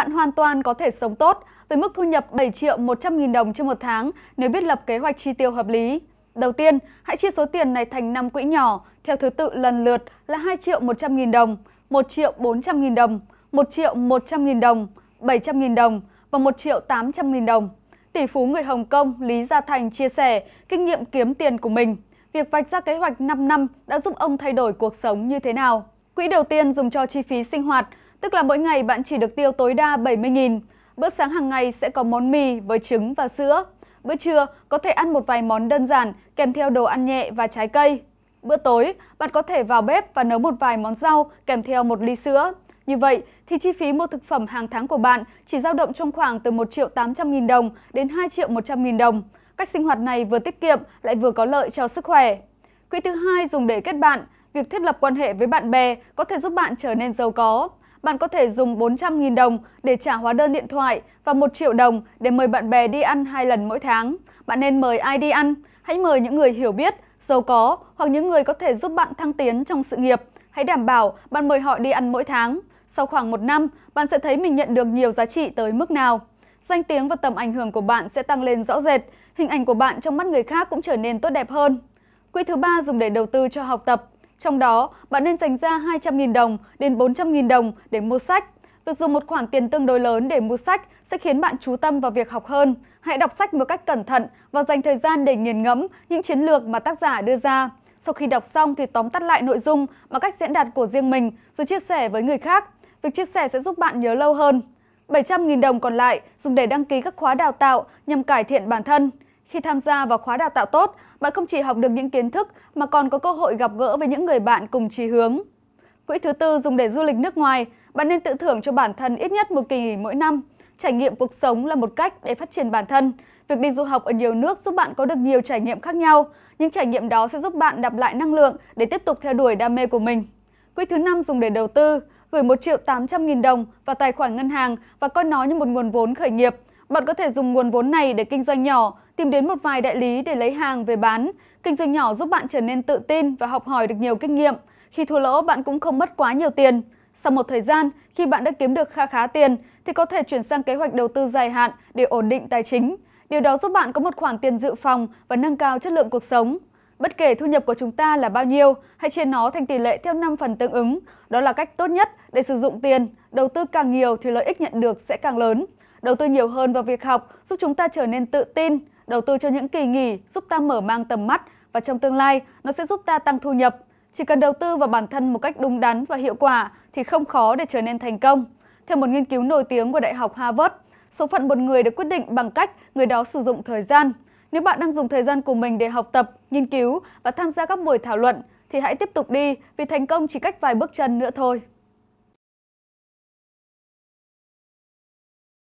bạn hoàn toàn có thể sống tốt với mức thu nhập 7 triệu 100 nghìn đồng trên một tháng nếu biết lập kế hoạch chi tiêu hợp lý. Đầu tiên, hãy chia số tiền này thành 5 quỹ nhỏ, theo thứ tự lần lượt là 2 triệu 100 nghìn đồng, 1 triệu 400 nghìn đồng, 1 triệu 100 nghìn đồng, 700 nghìn đồng và 1 triệu 800 nghìn đồng. Tỷ phú người Hồng Kông Lý Gia Thành chia sẻ kinh nghiệm kiếm tiền của mình. Việc vạch ra kế hoạch 5 năm đã giúp ông thay đổi cuộc sống như thế nào? Quỹ đầu tiên dùng cho chi phí sinh hoạt, tức là mỗi ngày bạn chỉ được tiêu tối đa 70.000. Bữa sáng hàng ngày sẽ có món mì với trứng và sữa. Bữa trưa có thể ăn một vài món đơn giản kèm theo đồ ăn nhẹ và trái cây. Bữa tối, bạn có thể vào bếp và nấu một vài món rau kèm theo một ly sữa. Như vậy thì chi phí mua thực phẩm hàng tháng của bạn chỉ dao động trong khoảng từ 1 triệu 800 nghìn đồng đến 2 triệu 100 nghìn đồng. Cách sinh hoạt này vừa tiết kiệm lại vừa có lợi cho sức khỏe. Quỹ thứ hai dùng để kết bạn, việc thiết lập quan hệ với bạn bè có thể giúp bạn trở nên giàu có bạn có thể dùng 400.000 đồng để trả hóa đơn điện thoại và 1 triệu đồng để mời bạn bè đi ăn hai lần mỗi tháng. Bạn nên mời ai đi ăn? Hãy mời những người hiểu biết, giàu có hoặc những người có thể giúp bạn thăng tiến trong sự nghiệp. Hãy đảm bảo bạn mời họ đi ăn mỗi tháng. Sau khoảng một năm, bạn sẽ thấy mình nhận được nhiều giá trị tới mức nào. Danh tiếng và tầm ảnh hưởng của bạn sẽ tăng lên rõ rệt, hình ảnh của bạn trong mắt người khác cũng trở nên tốt đẹp hơn. Quỹ thứ ba dùng để đầu tư cho học tập. Trong đó, bạn nên dành ra 200.000 đồng đến 400.000 đồng để mua sách. Việc dùng một khoản tiền tương đối lớn để mua sách sẽ khiến bạn chú tâm vào việc học hơn. Hãy đọc sách một cách cẩn thận và dành thời gian để nghiền ngẫm những chiến lược mà tác giả đưa ra. Sau khi đọc xong thì tóm tắt lại nội dung bằng cách diễn đạt của riêng mình rồi chia sẻ với người khác. Việc chia sẻ sẽ giúp bạn nhớ lâu hơn. 700.000 đồng còn lại dùng để đăng ký các khóa đào tạo nhằm cải thiện bản thân. Khi tham gia vào khóa đào tạo tốt, bạn không chỉ học được những kiến thức mà còn có cơ hội gặp gỡ với những người bạn cùng chí hướng. Quỹ thứ tư dùng để du lịch nước ngoài, bạn nên tự thưởng cho bản thân ít nhất một kỳ nghỉ mỗi năm. Trải nghiệm cuộc sống là một cách để phát triển bản thân. Việc đi du học ở nhiều nước giúp bạn có được nhiều trải nghiệm khác nhau. Những trải nghiệm đó sẽ giúp bạn đạp lại năng lượng để tiếp tục theo đuổi đam mê của mình. Quỹ thứ năm dùng để đầu tư, gửi 1 triệu 800 nghìn đồng vào tài khoản ngân hàng và coi nó như một nguồn vốn khởi nghiệp. Bạn có thể dùng nguồn vốn này để kinh doanh nhỏ, tìm đến một vài đại lý để lấy hàng về bán. Kinh doanh nhỏ giúp bạn trở nên tự tin và học hỏi được nhiều kinh nghiệm. Khi thua lỗ, bạn cũng không mất quá nhiều tiền. Sau một thời gian, khi bạn đã kiếm được kha khá tiền, thì có thể chuyển sang kế hoạch đầu tư dài hạn để ổn định tài chính. Điều đó giúp bạn có một khoản tiền dự phòng và nâng cao chất lượng cuộc sống. Bất kể thu nhập của chúng ta là bao nhiêu, hãy chia nó thành tỷ lệ theo 5 phần tương ứng. Đó là cách tốt nhất để sử dụng tiền. Đầu tư càng nhiều thì lợi ích nhận được sẽ càng lớn. Đầu tư nhiều hơn vào việc học giúp chúng ta trở nên tự tin, đầu tư cho những kỳ nghỉ giúp ta mở mang tầm mắt và trong tương lai nó sẽ giúp ta tăng thu nhập. Chỉ cần đầu tư vào bản thân một cách đúng đắn và hiệu quả thì không khó để trở nên thành công. Theo một nghiên cứu nổi tiếng của Đại học Harvard, số phận một người được quyết định bằng cách người đó sử dụng thời gian. Nếu bạn đang dùng thời gian của mình để học tập, nghiên cứu và tham gia các buổi thảo luận thì hãy tiếp tục đi vì thành công chỉ cách vài bước chân nữa thôi.